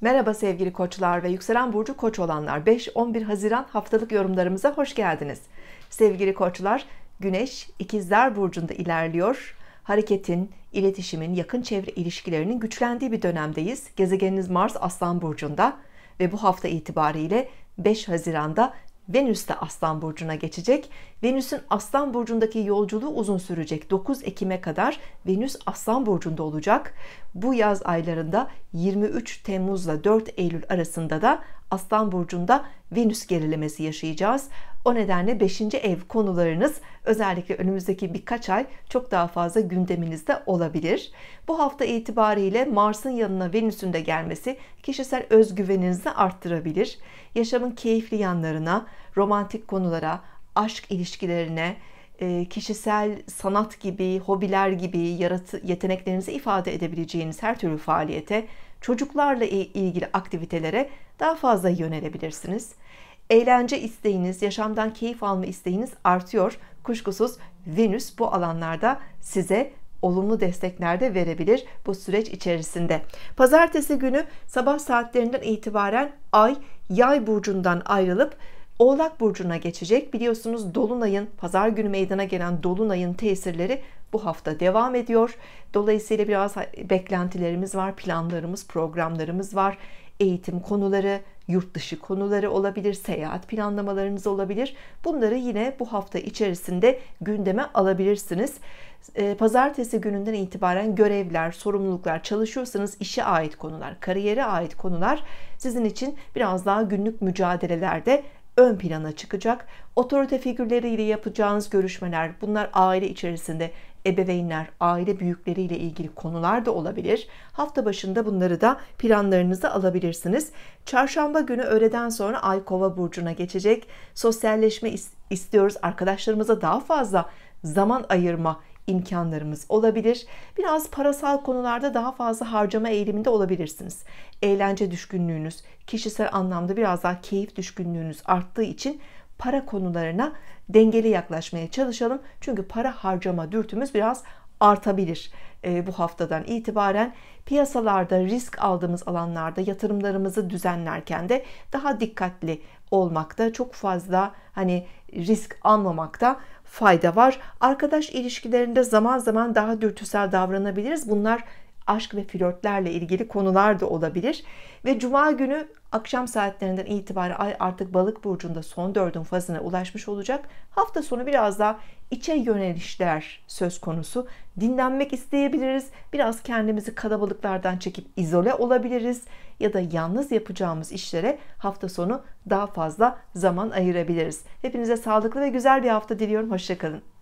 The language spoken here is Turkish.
Merhaba sevgili koçlar ve yükselen burcu koç olanlar 5-11 Haziran haftalık yorumlarımıza hoş geldiniz. Sevgili koçlar güneş ikizler burcunda ilerliyor. Hareketin, iletişimin, yakın çevre ilişkilerinin güçlendiği bir dönemdeyiz. Gezegeniniz Mars aslan burcunda ve bu hafta itibariyle 5 Haziran'da Venüs de Aslan Burcu'na geçecek. Venüs'ün Aslan Burcu'ndaki yolculuğu uzun sürecek. 9 Ekim'e kadar Venüs Aslan Burcu'nda olacak. Bu yaz aylarında 23 Temmuz'la 4 Eylül arasında da Aslan burcunda Venüs gerilemesi yaşayacağız. O nedenle 5. ev konularınız özellikle önümüzdeki birkaç ay çok daha fazla gündeminizde olabilir. Bu hafta itibariyle Mars'ın yanına Venüs'ün de gelmesi kişisel özgüveninizi arttırabilir. Yaşamın keyifli yanlarına, romantik konulara, aşk ilişkilerine, e, kişisel sanat gibi, hobiler gibi yaratı, yeteneklerinizi ifade edebileceğiniz her türlü faaliyete, çocuklarla ilgili aktivitelere daha fazla yönelebilirsiniz. Eğlence isteğiniz, yaşamdan keyif alma isteğiniz artıyor. Kuşkusuz Venüs bu alanlarda size olumlu destekler de verebilir bu süreç içerisinde. Pazartesi günü sabah saatlerinden itibaren Ay Yay burcundan ayrılıp Oğlak burcuna geçecek. Biliyorsunuz dolunayın pazar günü meydana gelen dolunayın tesirleri bu hafta devam ediyor. Dolayısıyla biraz beklentilerimiz var, planlarımız, programlarımız var. Eğitim konuları, yurt dışı konuları olabilir, seyahat planlamalarınız olabilir. Bunları yine bu hafta içerisinde gündeme alabilirsiniz. Ee, pazartesi gününden itibaren görevler, sorumluluklar, çalışıyorsanız işe ait konular, kariyere ait konular sizin için biraz daha günlük mücadelelerde ön plana çıkacak. Otorite figürleriyle yapacağınız görüşmeler, bunlar aile içerisinde ebeveynler, aile büyükleriyle ilgili konular da olabilir. Hafta başında bunları da planlarınızı alabilirsiniz. Çarşamba günü öğleden sonra Ay Kova burcuna geçecek. Sosyalleşme istiyoruz. Arkadaşlarımıza daha fazla zaman ayırma imkanlarımız olabilir. Biraz parasal konularda daha fazla harcama eğiliminde olabilirsiniz. Eğlence düşkünlüğünüz, kişisel anlamda biraz daha keyif düşkünlüğünüz arttığı için para konularına dengeli yaklaşmaya çalışalım. Çünkü para harcama dürtümüz biraz artabilir e, bu haftadan itibaren piyasalarda risk aldığımız alanlarda yatırımlarımızı düzenlerken de daha dikkatli olmakta çok fazla hani risk almamakta fayda var. Arkadaş ilişkilerinde zaman zaman daha dürtüsel davranabiliriz. Bunlar aşk ve flörtlerle ilgili konular da olabilir. Ve cuma günü akşam saatlerinden itibaren ay artık balık burcunda son dördün fazına ulaşmış olacak. Hafta sonu biraz daha içe yönelişler söz konusu. Dinlenmek isteyebiliriz. Biraz kendimizi kalabalıklardan çekip izole olabiliriz. Ya da yalnız yapacağımız işlere hafta sonu daha fazla zaman ayırabiliriz. Hepinize sağlıklı ve güzel bir hafta diliyorum. Hoşçakalın.